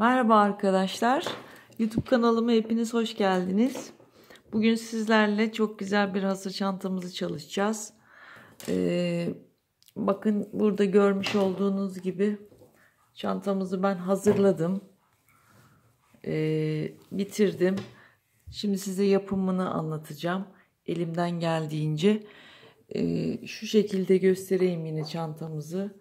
Merhaba arkadaşlar. YouTube kanalıma hepiniz hoş geldiniz. Bugün sizlerle çok güzel bir hasır çantamızı çalışacağız. Ee, bakın burada görmüş olduğunuz gibi çantamızı ben hazırladım. Ee, bitirdim. Şimdi size yapımını anlatacağım. Elimden geldiğince. Ee, şu şekilde göstereyim yine çantamızı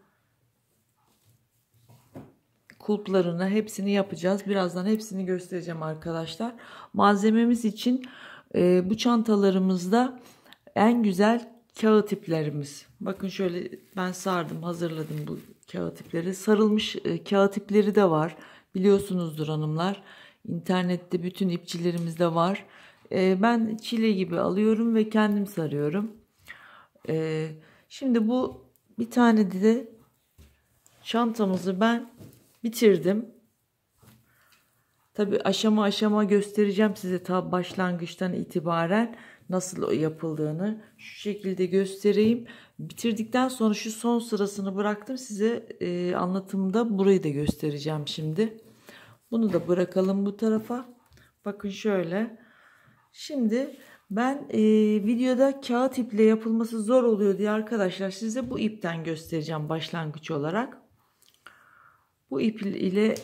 kulplarını hepsini yapacağız. Birazdan hepsini göstereceğim arkadaşlar. Malzememiz için e, bu çantalarımızda en güzel kağıt iplerimiz. Bakın şöyle ben sardım hazırladım bu kağıt ipleri. Sarılmış e, kağıt ipleri de var. Biliyorsunuzdur hanımlar. İnternette bütün ipçilerimizde var. E, ben çile gibi alıyorum ve kendim sarıyorum. E, şimdi bu bir tane de çantamızı ben bitirdim. Tabi aşama aşama göstereceğim size ta başlangıçtan itibaren nasıl yapıldığını. Şu şekilde göstereyim. Bitirdikten sonra şu son sırasını bıraktım. Size e, anlatımda burayı da göstereceğim şimdi. Bunu da bırakalım bu tarafa. Bakın şöyle. Şimdi ben e, videoda kağıt iple yapılması zor oluyor diye arkadaşlar size bu ipten göstereceğim başlangıç olarak. Bu ip ile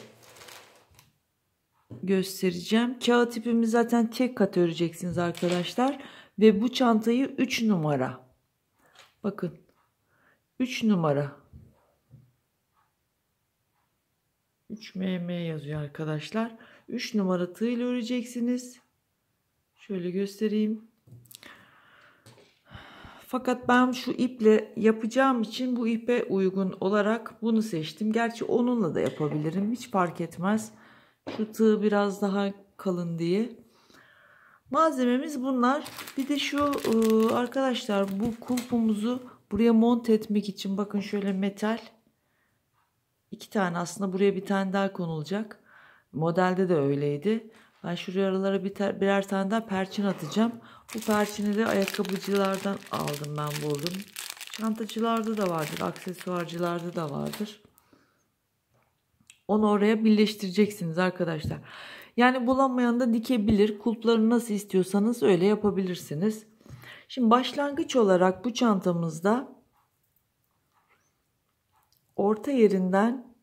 göstereceğim. Kağıt ipimi zaten tek kat öreceksiniz arkadaşlar. Ve bu çantayı 3 numara. Bakın. 3 numara. 3 mm yazıyor arkadaşlar. 3 numara tığ ile öreceksiniz. Şöyle göstereyim. Fakat ben şu iple yapacağım için bu ipe uygun olarak bunu seçtim. Gerçi onunla da yapabilirim. Hiç fark etmez. Şu tığ biraz daha kalın diye. Malzememiz bunlar. Bir de şu e, arkadaşlar bu kulpumuzu buraya mont etmek için bakın şöyle metal. iki tane aslında buraya bir tane daha konulacak. Modelde de öyleydi. Ben şuraya aralara bir ter, birer tane daha perçin atacağım. Bu perçini de ayakkabıcılardan aldım ben buldum. Çantacılarda da vardır. Aksesuarcılarda da vardır. Onu oraya birleştireceksiniz arkadaşlar. Yani bulamayan da dikebilir. Kulpları nasıl istiyorsanız öyle yapabilirsiniz. Şimdi başlangıç olarak bu çantamızda orta yerinden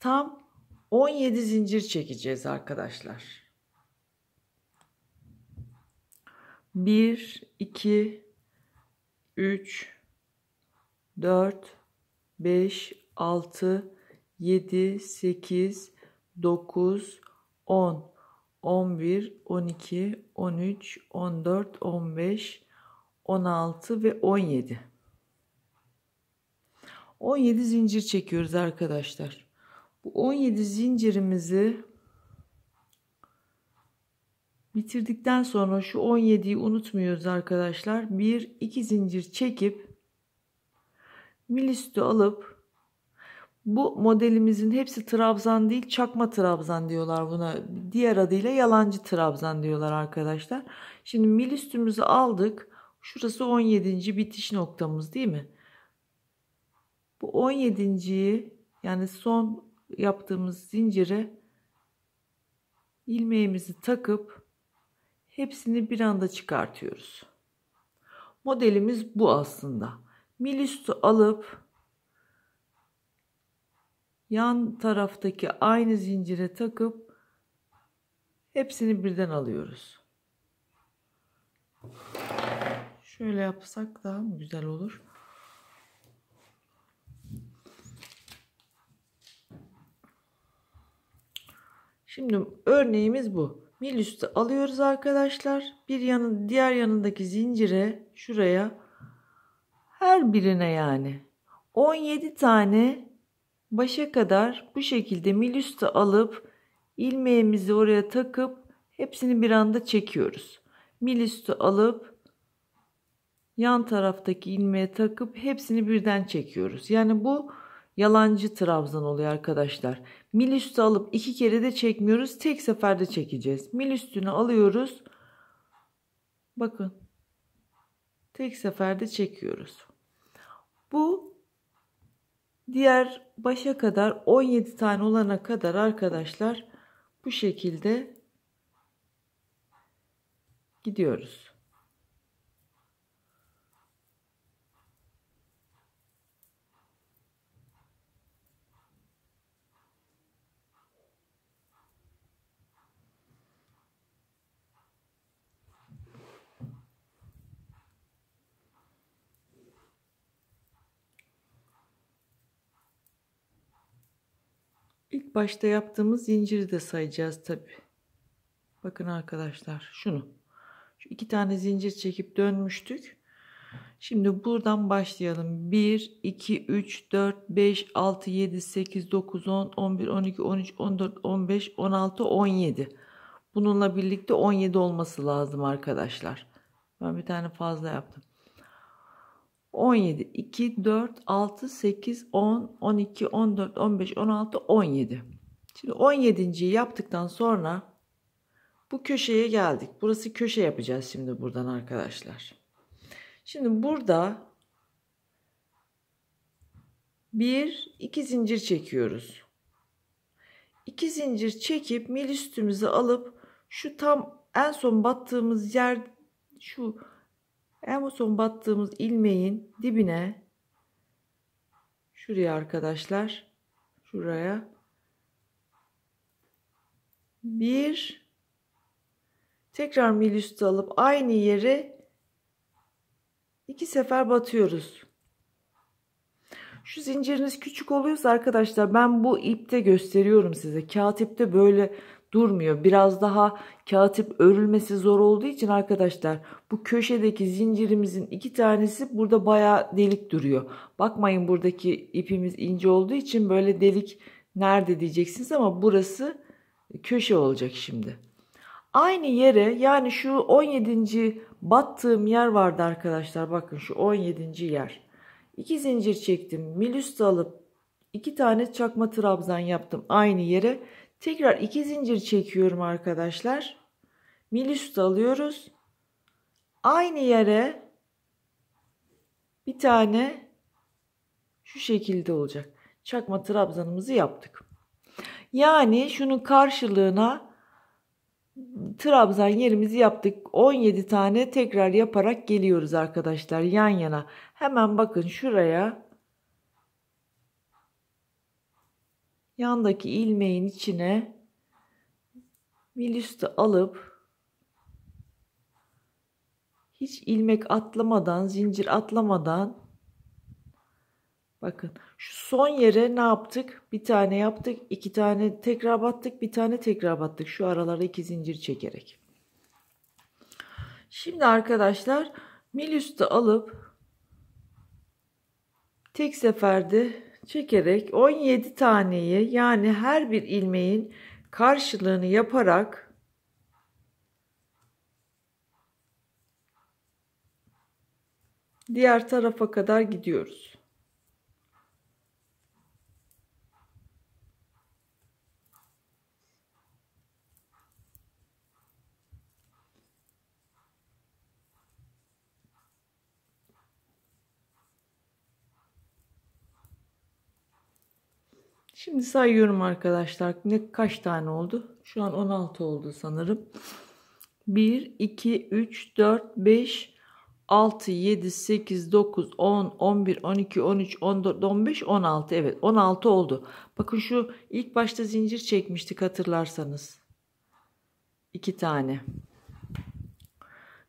tam 17 zincir çekeceğiz arkadaşlar. 1, 2, 3, 4, 5, 6, 7, 8, 9, 10, 11, 12, 13, 14, 15, 16 ve 17. 17 zincir çekiyoruz arkadaşlar. Bu 17 zincirimizi Bitirdikten sonra şu 17'yi unutmuyoruz arkadaşlar. 1-2 zincir çekip milistü alıp bu modelimizin hepsi trabzan değil çakma trabzan diyorlar buna. Diğer adıyla yalancı trabzan diyorlar arkadaşlar. Şimdi milüstümüzü aldık. Şurası 17. bitiş noktamız değil mi? Bu 17.yi yani son yaptığımız zincire ilmeğimizi takıp Hepsini bir anda çıkartıyoruz. Modelimiz bu aslında. Mil alıp yan taraftaki aynı zincire takıp hepsini birden alıyoruz. Şöyle yapsak daha mı güzel olur? Şimdi örneğimiz bu mil üstü alıyoruz arkadaşlar. Bir yanı diğer yanındaki zincire şuraya her birine yani 17 tane başa kadar bu şekilde mil üstü alıp ilmeğimizi oraya takıp hepsini bir anda çekiyoruz. Mil üstü alıp yan taraftaki ilmeğe takıp hepsini birden çekiyoruz. Yani bu yalancı trabzan oluyor arkadaşlar. Mil üstü alıp iki kere de çekmiyoruz. Tek seferde çekeceğiz. Mil üstünü alıyoruz. Bakın. Tek seferde çekiyoruz. Bu diğer başa kadar 17 tane olana kadar arkadaşlar bu şekilde gidiyoruz. başta yaptığımız zinciri de sayacağız tabi. Bakın arkadaşlar şunu. Şu iki tane zincir çekip dönmüştük. Şimdi buradan başlayalım. 1, 2, 3, 4, 5, 6, 7, 8, 9, 10, 11, 12, 13, 14, 15, 16, 17. Bununla birlikte 17 olması lazım arkadaşlar. Ben bir tane fazla yaptım. 17, 2, 4, 6, 8, 10, 12, 14, 15, 16, 17. Şimdi 17.yi yaptıktan sonra bu köşeye geldik. Burası köşe yapacağız şimdi buradan arkadaşlar. Şimdi burada bir iki zincir çekiyoruz. İki zincir çekip mil üstümüzü alıp şu tam en son battığımız yer şu en son battığımız ilmeğin dibine şuraya arkadaşlar şuraya bir tekrar mil üstü alıp aynı yeri iki sefer batıyoruz. Şu zinciriniz küçük oluyorsa arkadaşlar ben bu ipte gösteriyorum size. Kağıt ipte böyle durmuyor. Biraz daha kağıtip örülmesi zor olduğu için arkadaşlar bu köşedeki zincirimizin iki tanesi burada bayağı delik duruyor. Bakmayın buradaki ipimiz ince olduğu için böyle delik nerede diyeceksiniz ama burası köşe olacak şimdi. Aynı yere yani şu 17. battığım yer vardı arkadaşlar. Bakın şu 17. yer. İki zincir çektim. Milüstü alıp iki tane çakma trabzan yaptım aynı yere. Tekrar iki zincir çekiyorum arkadaşlar. milli üstü alıyoruz. Aynı yere bir tane şu şekilde olacak. Çakma trabzanımızı yaptık. Yani şunun karşılığına trabzan yerimizi yaptık. 17 tane tekrar yaparak geliyoruz arkadaşlar yan yana. Hemen bakın şuraya yandaki ilmeğin içine milüstü alıp hiç ilmek atlamadan, zincir atlamadan bakın şu son yere ne yaptık? Bir tane yaptık, iki tane tekrar battık, bir tane tekrar battık. Şu aralara iki zincir çekerek. Şimdi arkadaşlar mil alıp tek seferde çekerek 17 taneyi yani her bir ilmeğin karşılığını yaparak diğer tarafa kadar gidiyoruz. Şimdi sayıyorum arkadaşlar. Ne kaç tane oldu? Şu an 16 oldu sanırım. 1 2 3 4 5 6 7 8 9 10 11 12 13 14 15 16 evet 16 oldu. Bakın şu ilk başta zincir çekmiştik hatırlarsanız. 2 tane.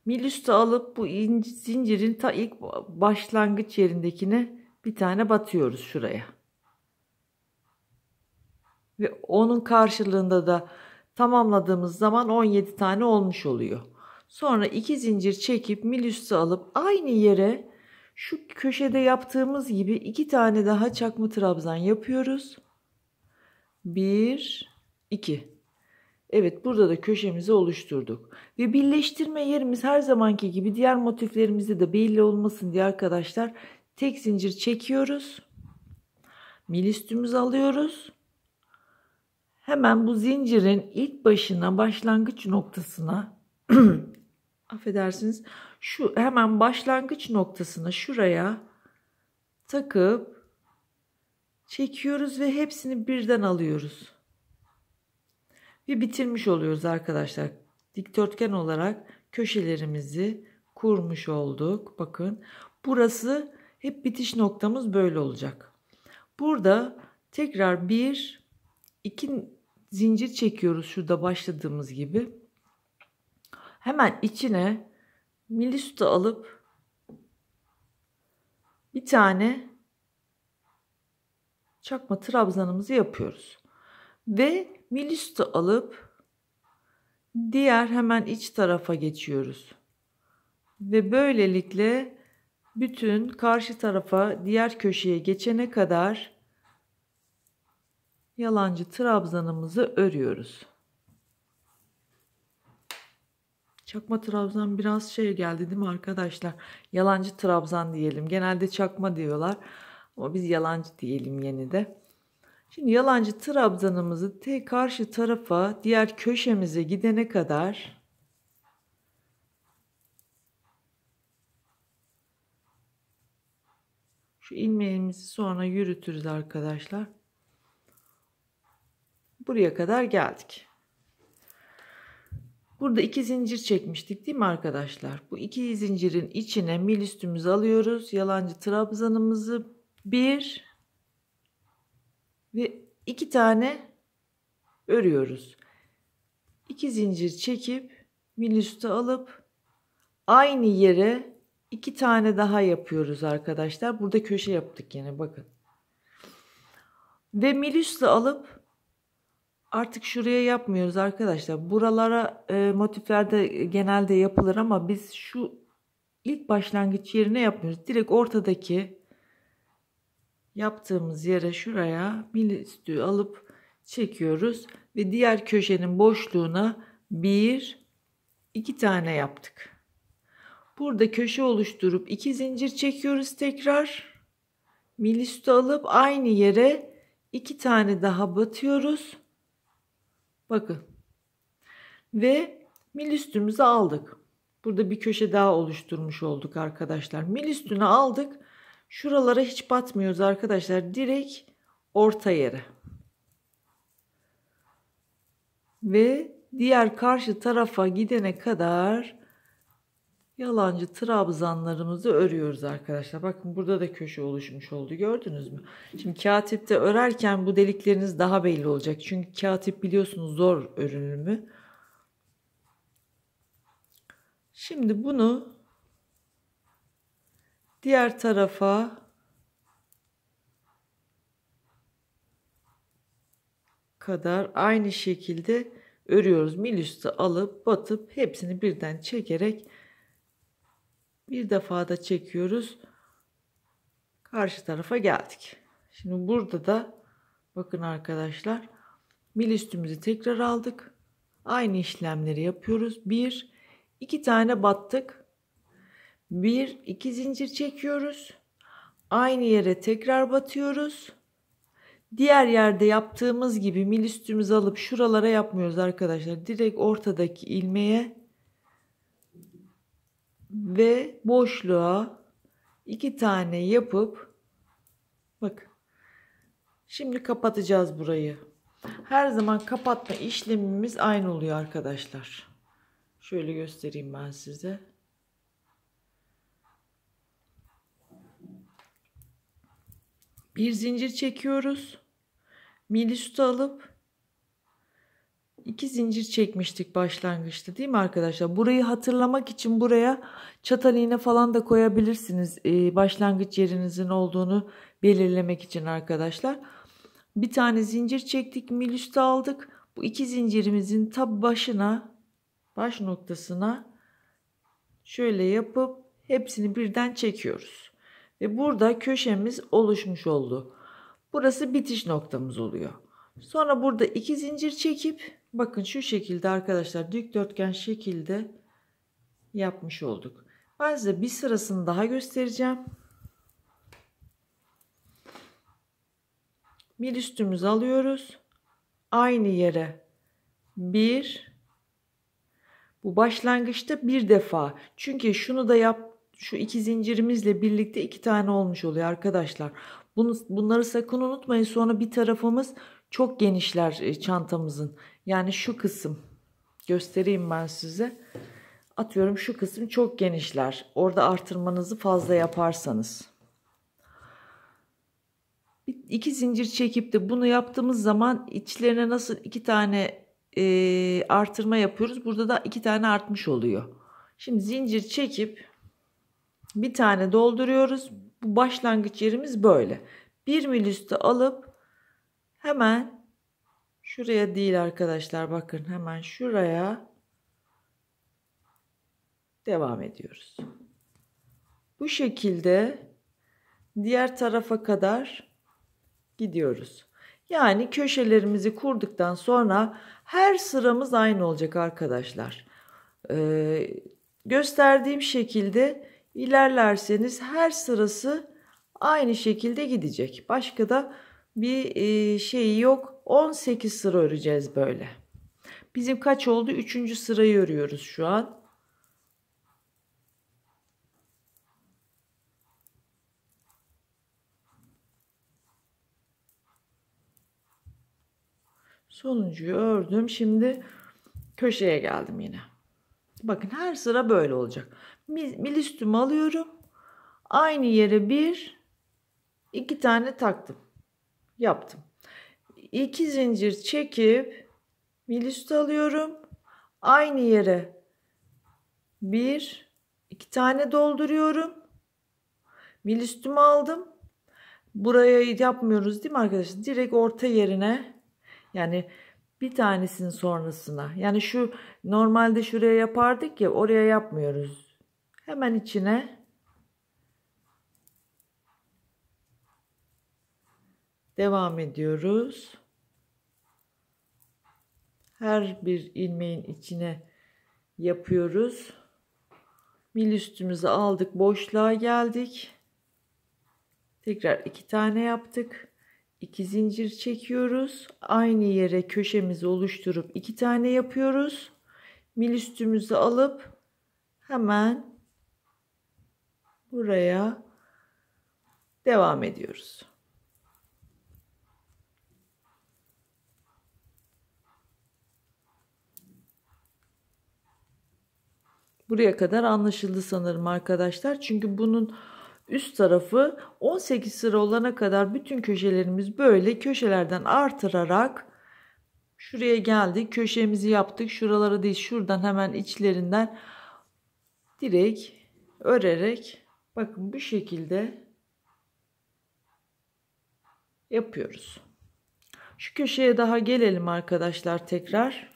Milüstü alıp bu zincirin ta ilk başlangıç yerindekine bir tane batıyoruz şuraya. Ve onun karşılığında da tamamladığımız zaman 17 tane olmuş oluyor. Sonra iki zincir çekip mil üstü alıp aynı yere şu köşede yaptığımız gibi iki tane daha çakma trabzan yapıyoruz. 1 2 Evet burada da köşemizi oluşturduk. Ve birleştirme yerimiz her zamanki gibi diğer motiflerimizde de belli olmasın diye arkadaşlar tek zincir çekiyoruz. Mil üstümüzü alıyoruz hemen bu zincirin ilk başına başlangıç noktasına affedersiniz şu hemen başlangıç noktasına şuraya takıp çekiyoruz ve hepsini birden alıyoruz. Ve bitirmiş oluyoruz arkadaşlar. Dikdörtgen olarak köşelerimizi kurmuş olduk. Bakın burası hep bitiş noktamız böyle olacak. Burada tekrar bir iki zincir çekiyoruz şurada başladığımız gibi. Hemen içine milli sütü alıp bir tane çakma trabzanımızı yapıyoruz. Ve milli sütü alıp diğer hemen iç tarafa geçiyoruz. Ve böylelikle bütün karşı tarafa diğer köşeye geçene kadar yalancı trabzanımızı örüyoruz. Çakma trabzan biraz şey geldi değil mi arkadaşlar? Yalancı trabzan diyelim. Genelde çakma diyorlar. Ama biz yalancı diyelim yeni de. Şimdi yalancı trabzanımızı T karşı tarafa diğer köşemize gidene kadar şu ilmeğimizi sonra yürütürüz arkadaşlar. Buraya kadar geldik. Burada iki zincir çekmiştik değil mi arkadaşlar? Bu iki zincirin içine mil üstümüzü alıyoruz. Yalancı trabzanımızı bir ve iki tane örüyoruz. İki zincir çekip mil üstü alıp aynı yere iki tane daha yapıyoruz arkadaşlar. Burada köşe yaptık yine bakın. Ve mil üstü alıp artık şuraya yapmıyoruz arkadaşlar. Buralara e, motiflerde genelde yapılır ama biz şu ilk başlangıç yerine yapmıyoruz. Direkt ortadaki yaptığımız yere şuraya bir alıp çekiyoruz ve diğer köşenin boşluğuna bir iki tane yaptık. Burada köşe oluşturup iki zincir çekiyoruz tekrar. Milistü alıp aynı yere iki tane daha batıyoruz. Bakın. Ve mil üstümüzü aldık. Burada bir köşe daha oluşturmuş olduk arkadaşlar. Mil üstünü aldık. Şuralara hiç batmıyoruz arkadaşlar. Direkt orta yere. Ve diğer karşı tarafa gidene kadar yalancı trabzanlarımızı örüyoruz arkadaşlar. Bakın burada da köşe oluşmuş oldu gördünüz mü? Şimdi katipte örerken bu delikleriniz daha belli olacak. Çünkü katip biliyorsunuz zor örünümü. Şimdi bunu diğer tarafa kadar aynı şekilde örüyoruz. Mil üstü alıp batıp hepsini birden çekerek bir defa da çekiyoruz. Karşı tarafa geldik. Şimdi burada da bakın arkadaşlar mil üstümüzü tekrar aldık. Aynı işlemleri yapıyoruz. Bir, iki tane battık. Bir, iki zincir çekiyoruz. Aynı yere tekrar batıyoruz. Diğer yerde yaptığımız gibi mil üstümüzü alıp şuralara yapmıyoruz arkadaşlar. Direkt ortadaki ilmeğe ve boşluğa iki tane yapıp bak şimdi kapatacağız burayı. Her zaman kapatma işlemimiz aynı oluyor arkadaşlar. Şöyle göstereyim ben size. Bir zincir çekiyoruz. Milisuta alıp iki zincir çekmiştik başlangıçta değil mi arkadaşlar? Burayı hatırlamak için buraya çatal iğne falan da koyabilirsiniz. Ee, başlangıç yerinizin olduğunu belirlemek için arkadaşlar. Bir tane zincir çektik. Mil üstü aldık. Bu iki zincirimizin tab başına baş noktasına şöyle yapıp hepsini birden çekiyoruz. Ve burada köşemiz oluşmuş oldu. Burası bitiş noktamız oluyor. Sonra burada iki zincir çekip Bakın şu şekilde arkadaşlar dikdörtgen şekilde yapmış olduk. Ben size bir sırasını daha göstereceğim. Bir üstümüzü alıyoruz. Aynı yere bir bu başlangıçta bir defa. Çünkü şunu da yap şu iki zincirimizle birlikte iki tane olmuş oluyor arkadaşlar. Bunu, bunları sakın unutmayın. Sonra bir tarafımız çok genişler e, çantamızın. Yani şu kısım göstereyim ben size. Atıyorum şu kısım çok genişler. Orada artırmanızı fazla yaparsanız. İki zincir çekip de bunu yaptığımız zaman içlerine nasıl iki tane e, artırma yapıyoruz. Burada da iki tane artmış oluyor. Şimdi zincir çekip bir tane dolduruyoruz. Bu başlangıç yerimiz böyle. Bir mil üstü alıp Hemen şuraya değil arkadaşlar bakın hemen şuraya devam ediyoruz. Bu şekilde diğer tarafa kadar gidiyoruz. Yani köşelerimizi kurduktan sonra her sıramız aynı olacak arkadaşlar. Ee, gösterdiğim şekilde ilerlerseniz her sırası aynı şekilde gidecek. Başka da bir e, şeyi yok. 18 sıra öreceğiz böyle. Bizim kaç oldu? Üçüncü sırayı örüyoruz şu an. Sonuncuyu ördüm. Şimdi köşeye geldim yine. Bakın her sıra böyle olacak. Milistüm alıyorum. Aynı yere bir, iki tane taktım yaptım. 2 zincir çekip milüst alıyorum. Aynı yere bir iki tane dolduruyorum. Milüstümü aldım. Buraya yapmıyoruz değil mi arkadaşlar? Direkt orta yerine yani bir tanesinin sonrasına. Yani şu normalde şuraya yapardık ya oraya yapmıyoruz. Hemen içine Devam ediyoruz. Her bir ilmeğin içine yapıyoruz. Mil üstümüzü aldık. Boşluğa geldik. Tekrar iki tane yaptık. İki zincir çekiyoruz. Aynı yere köşemizi oluşturup iki tane yapıyoruz. Mil üstümüzü alıp hemen buraya devam ediyoruz. Buraya kadar anlaşıldı sanırım arkadaşlar. Çünkü bunun üst tarafı 18 sıra olana kadar bütün köşelerimiz böyle köşelerden artırarak şuraya geldik. Köşemizi yaptık. Şuralara değil şuradan hemen içlerinden direkt örerek bakın bu şekilde yapıyoruz. Şu köşeye daha gelelim arkadaşlar tekrar.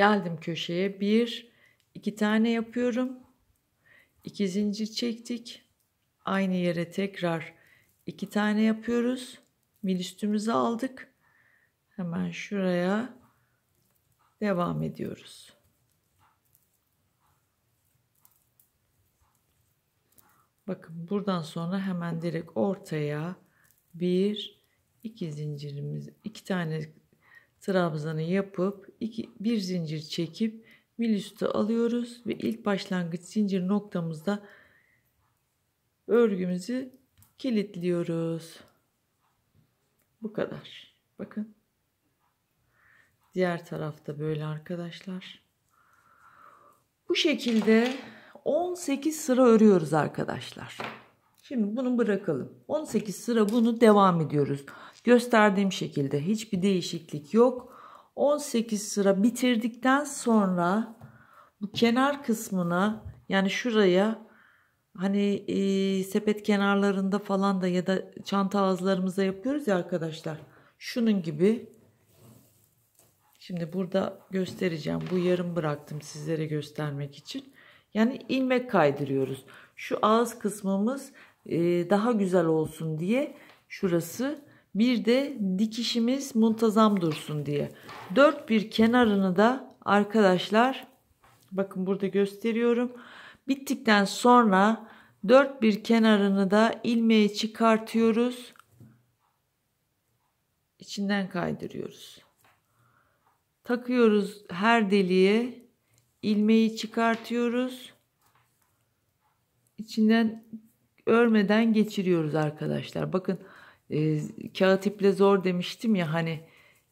Geldim köşeye. Bir, iki tane yapıyorum. iki zincir çektik. Aynı yere tekrar iki tane yapıyoruz. Mil üstümüzü aldık. Hemen şuraya devam ediyoruz. Bakın buradan sonra hemen direkt ortaya bir iki zincirimiz iki tane trabzanı yapıp iki, bir zincir çekip mil üstü alıyoruz ve ilk başlangıç zincir noktamızda örgümüzü kilitliyoruz. Bu kadar. Bakın. Diğer tarafta böyle arkadaşlar. Bu şekilde 18 sıra örüyoruz arkadaşlar. Şimdi bunu bırakalım. 18 sıra bunu devam ediyoruz. Gösterdiğim şekilde hiçbir değişiklik yok. 18 sıra bitirdikten sonra bu kenar kısmına yani şuraya hani e, sepet kenarlarında falan da ya da çanta ağızlarımıza yapıyoruz ya arkadaşlar. Şunun gibi şimdi burada göstereceğim. Bu yarım bıraktım sizlere göstermek için. Yani ilmek kaydırıyoruz. Şu ağız kısmımız e, daha güzel olsun diye şurası bir de dikişimiz muntazam dursun diye. Dört bir kenarını da arkadaşlar bakın burada gösteriyorum. Bittikten sonra dört bir kenarını da ilmeği çıkartıyoruz. içinden kaydırıyoruz. Takıyoruz her deliğe ilmeği çıkartıyoruz. içinden örmeden geçiriyoruz arkadaşlar. Bakın e, kağıt iple zor demiştim ya hani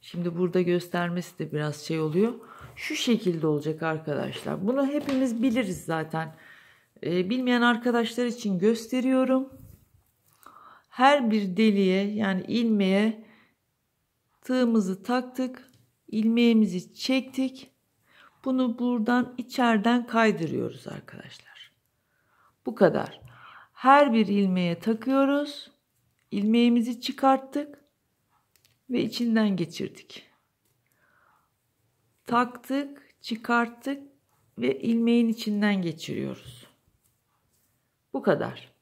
şimdi burada göstermesi de biraz şey oluyor. Şu şekilde olacak arkadaşlar. Bunu hepimiz biliriz zaten. E, bilmeyen arkadaşlar için gösteriyorum. Her bir deliğe yani ilmeğe tığımızı taktık. ilmeğimizi çektik. Bunu buradan içeriden kaydırıyoruz arkadaşlar. Bu kadar her bir ilmeğe takıyoruz. İlmeğimizi çıkarttık ve içinden geçirdik. Taktık, çıkarttık ve ilmeğin içinden geçiriyoruz. Bu kadar.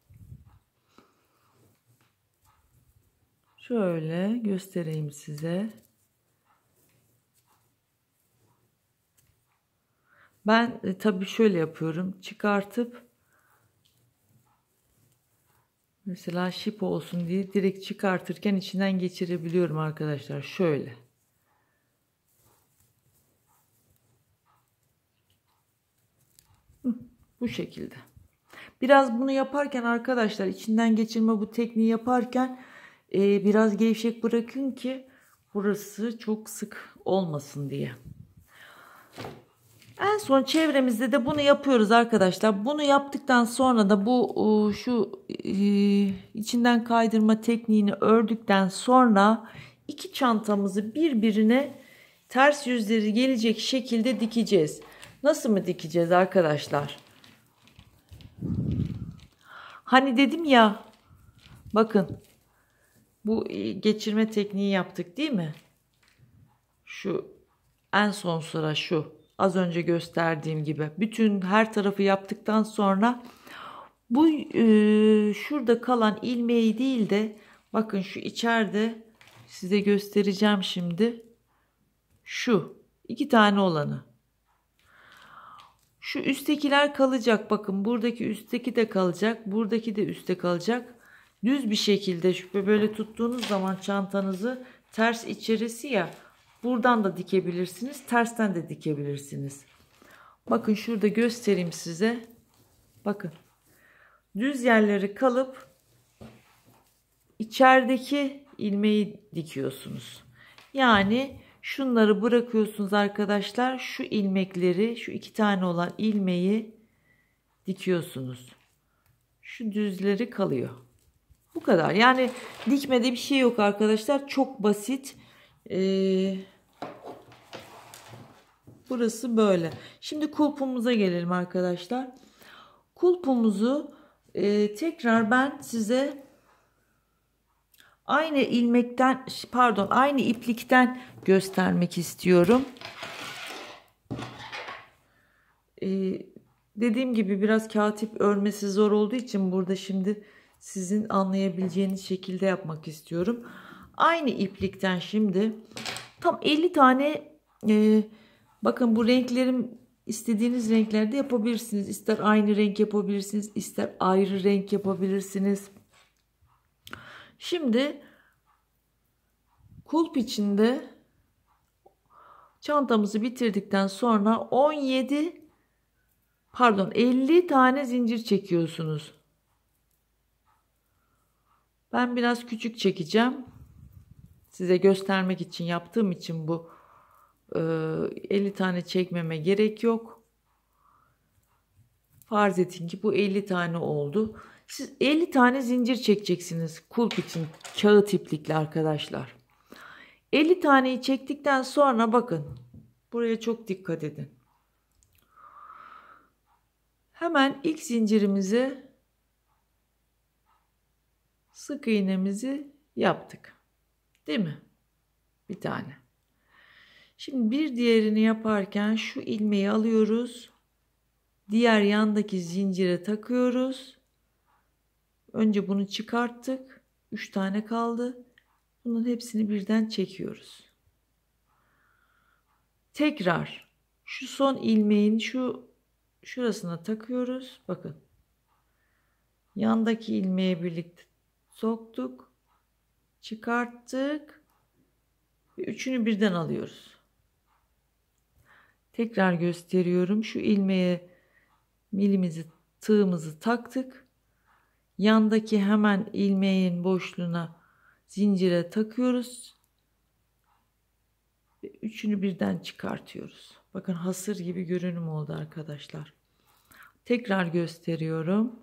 Şöyle göstereyim size. Ben e, tabii şöyle yapıyorum. Çıkartıp Mesela şip olsun diye direkt çıkartırken içinden geçirebiliyorum arkadaşlar. Şöyle. Bu şekilde. Biraz bunu yaparken arkadaşlar içinden geçirme bu tekniği yaparken e, biraz gevşek bırakın ki burası çok sık olmasın diye. En son çevremizde de bunu yapıyoruz arkadaşlar. Bunu yaptıktan sonra da bu e, şu e, içinden kaydırma tekniğini ördükten sonra iki çantamızı birbirine ters yüzleri gelecek şekilde dikeceğiz. Nasıl mı dikeceğiz arkadaşlar? Hani dedim ya bakın bu e, geçirme tekniği yaptık değil mi? Şu en son sıra şu. Az önce gösterdiğim gibi bütün her tarafı yaptıktan sonra bu e, şurada kalan ilmeği değil de bakın şu içeride size göstereceğim şimdi. Şu iki tane olanı. Şu üsttekiler kalacak. Bakın buradaki üstteki de kalacak. Buradaki de üstte kalacak. Düz bir şekilde şu böyle tuttuğunuz zaman çantanızı ters içerisi ya Buradan da dikebilirsiniz. Tersten de dikebilirsiniz. Bakın şurada göstereyim size. Bakın. Düz yerleri kalıp içerideki ilmeği dikiyorsunuz. Yani şunları bırakıyorsunuz arkadaşlar. Şu ilmekleri, şu iki tane olan ilmeği dikiyorsunuz. Şu düzleri kalıyor. Bu kadar. Yani dikmede bir şey yok arkadaşlar. Çok basit. Ee, Burası böyle. Şimdi kulpumuza gelelim arkadaşlar. Kulpumuzu e, tekrar ben size aynı ilmekten pardon aynı iplikten göstermek istiyorum. E, dediğim gibi biraz katip örmesi zor olduğu için burada şimdi sizin anlayabileceğiniz şekilde yapmak istiyorum. Aynı iplikten şimdi tam 50 tane e, Bakın bu renklerim istediğiniz renklerde yapabilirsiniz. İster aynı renk yapabilirsiniz, ister ayrı renk yapabilirsiniz. Şimdi kulp içinde çantamızı bitirdikten sonra 17 pardon 50 tane zincir çekiyorsunuz. Ben biraz küçük çekeceğim. Size göstermek için yaptığım için bu 50 ee, tane çekmeme gerek yok. Farz edin ki bu 50 tane oldu. Siz 50 tane zincir çekeceksiniz kulp için kağıt iplikli arkadaşlar. 50 taneyi çektikten sonra bakın buraya çok dikkat edin. Hemen ilk zincirimizi sık iğnemizi yaptık. Değil mi? Bir tane. Şimdi bir diğerini yaparken şu ilmeği alıyoruz. Diğer yandaki zincire takıyoruz. Önce bunu çıkarttık. 3 tane kaldı. Bunun hepsini birden çekiyoruz. Tekrar şu son ilmeğin şu şurasına takıyoruz. Bakın. Yandaki ilmeğe birlikte soktuk. Çıkarttık. ve Üçünü birden alıyoruz. Tekrar gösteriyorum. Şu ilmeğe milimizi, tığımızı taktık. Yandaki hemen ilmeğin boşluğuna zincire takıyoruz. Ve üçünü birden çıkartıyoruz. Bakın hasır gibi görünüm oldu arkadaşlar. Tekrar gösteriyorum.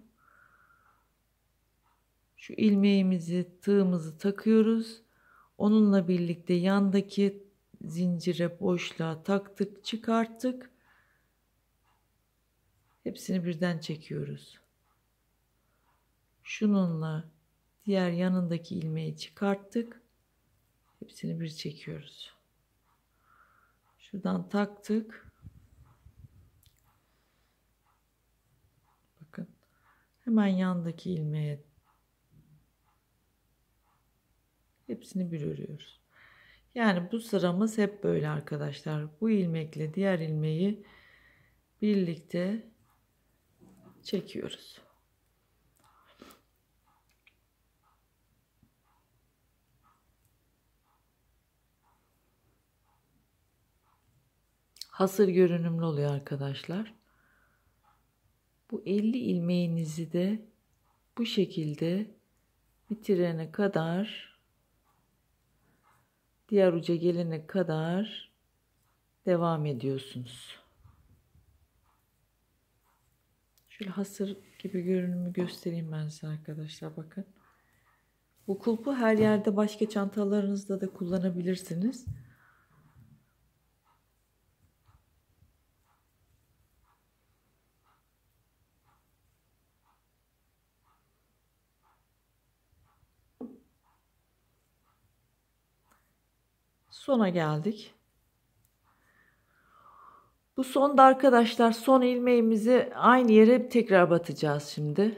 Şu ilmeğimizi, tığımızı takıyoruz. Onunla birlikte yandaki zincire boşluğa taktık çıkarttık. Hepsini birden çekiyoruz. Şununla diğer yanındaki ilmeği çıkarttık. Hepsini bir çekiyoruz. Şuradan taktık. Bakın. Hemen yandaki ilmeğe hepsini bir örüyoruz. Yani bu sıramız hep böyle arkadaşlar. Bu ilmekle diğer ilmeği birlikte çekiyoruz. Hasır görünümlü oluyor arkadaşlar. Bu 50 ilmeğinizi de bu şekilde bitirene kadar diğer uca gelene kadar devam ediyorsunuz. Şöyle hasır gibi görünümü göstereyim ben size arkadaşlar bakın. Bu kulpu her yerde başka çantalarınızda da kullanabilirsiniz. Sona geldik. Bu sonda arkadaşlar son ilmeğimizi aynı yere tekrar batacağız şimdi.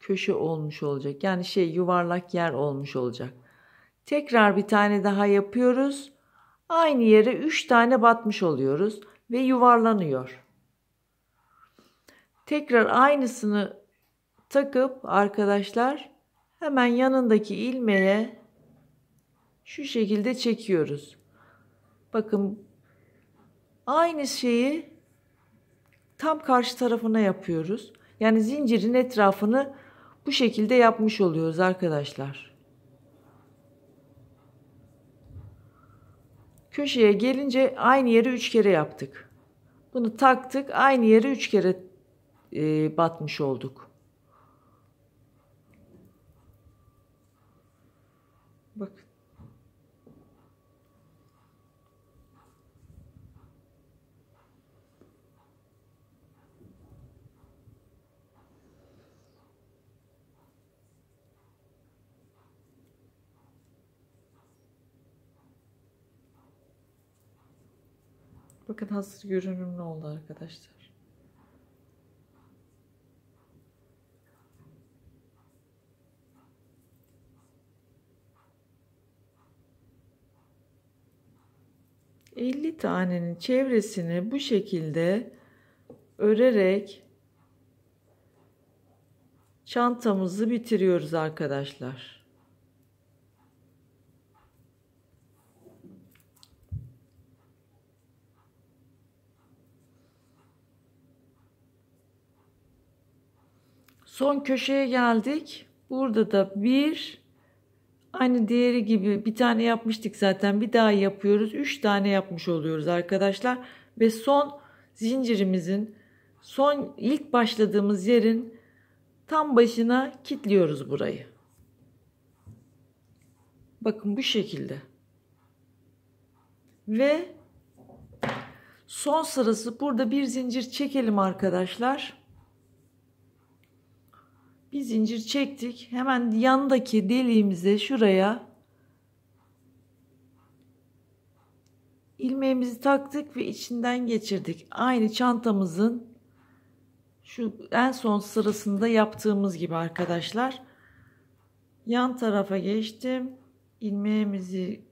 Köşe olmuş olacak. Yani şey yuvarlak yer olmuş olacak. Tekrar bir tane daha yapıyoruz. Aynı yere 3 tane batmış oluyoruz ve yuvarlanıyor. Tekrar aynısını takıp arkadaşlar hemen yanındaki ilmeğe şu şekilde çekiyoruz. Bakın aynı şeyi tam karşı tarafına yapıyoruz. Yani zincirin etrafını bu şekilde yapmış oluyoruz arkadaşlar. Köşeye gelince aynı yeri üç kere yaptık. Bunu taktık aynı yeri üç kere e, batmış olduk. Bakın hazır görünüm ne oldu arkadaşlar. Elli tanenin çevresini bu şekilde örerek çantamızı bitiriyoruz arkadaşlar. Son köşeye geldik. Burada da bir aynı diğeri gibi bir tane yapmıştık zaten. Bir daha yapıyoruz. Üç tane yapmış oluyoruz arkadaşlar. Ve son zincirimizin son ilk başladığımız yerin tam başına kilitliyoruz burayı. Bakın bu şekilde. Ve son sırası burada bir zincir çekelim arkadaşlar bir zincir çektik. Hemen yandaki deliğimize şuraya ilmeğimizi taktık ve içinden geçirdik. Aynı çantamızın şu en son sırasında yaptığımız gibi arkadaşlar. Yan tarafa geçtim. ilmeğimizi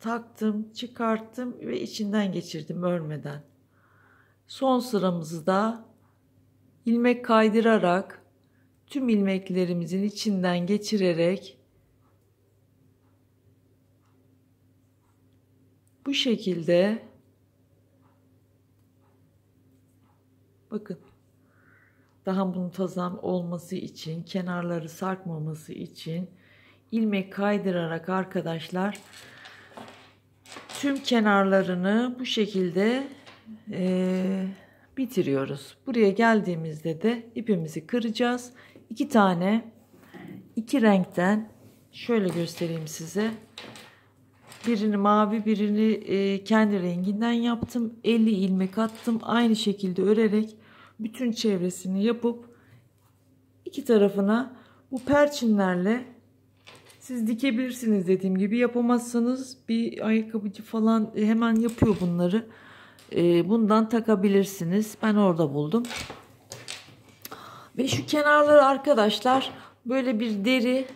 taktım, çıkarttım ve içinden geçirdim örmeden. Son sıramızda ilmek kaydırarak tüm ilmeklerimizin içinden geçirerek bu şekilde bakın daha muntazam olması için, kenarları sarkmaması için ilmek kaydırarak arkadaşlar tüm kenarlarını bu şekilde e, bitiriyoruz. Buraya geldiğimizde de ipimizi kıracağız iki tane iki renkten şöyle göstereyim size. Birini mavi birini e, kendi renginden yaptım. 50 ilmek attım. Aynı şekilde örerek bütün çevresini yapıp iki tarafına bu perçinlerle siz dikebilirsiniz dediğim gibi yapamazsanız bir ayakkabıcı falan hemen yapıyor bunları. E, bundan takabilirsiniz. Ben orada buldum. Ve şu kenarları arkadaşlar böyle bir deri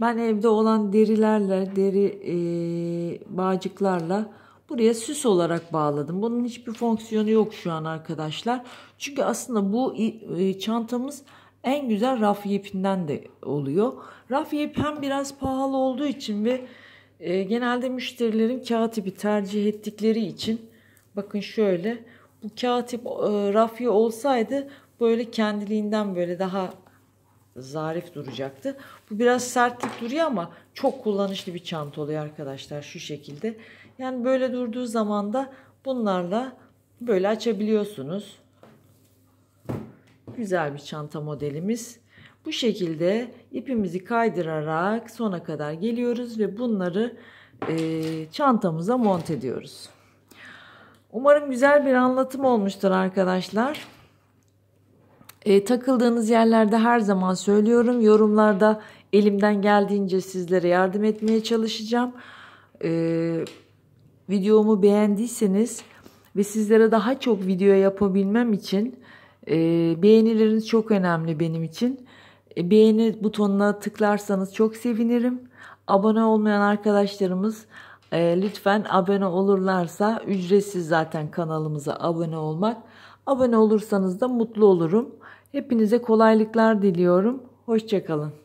ben evde olan derilerle deri e, bağcıklarla buraya süs olarak bağladım. Bunun hiçbir fonksiyonu yok şu an arkadaşlar. Çünkü aslında bu e, çantamız en güzel raf ipinden de oluyor. Raf ip hem biraz pahalı olduğu için ve e, genelde müşterilerin kağıt ipi tercih ettikleri için bakın şöyle bu kağıt ip e, rafya olsaydı böyle kendiliğinden böyle daha zarif duracaktı. Bu biraz sertlik duruyor ama çok kullanışlı bir çanta oluyor arkadaşlar şu şekilde. Yani böyle durduğu zaman da bunlarla böyle açabiliyorsunuz. Güzel bir çanta modelimiz. Bu şekilde ipimizi kaydırarak sona kadar geliyoruz ve bunları e, çantamıza mont ediyoruz. Umarım güzel bir anlatım olmuştur arkadaşlar. E, takıldığınız yerlerde her zaman söylüyorum. Yorumlarda elimden geldiğince sizlere yardım etmeye çalışacağım. E, videomu beğendiyseniz ve sizlere daha çok video yapabilmem için e, beğenileriniz çok önemli benim için. E, beğeni butonuna tıklarsanız çok sevinirim. Abone olmayan arkadaşlarımız e, lütfen abone olurlarsa ücretsiz zaten kanalımıza abone olmak. Abone olursanız da mutlu olurum. Hepinize kolaylıklar diliyorum. Hoşçakalın.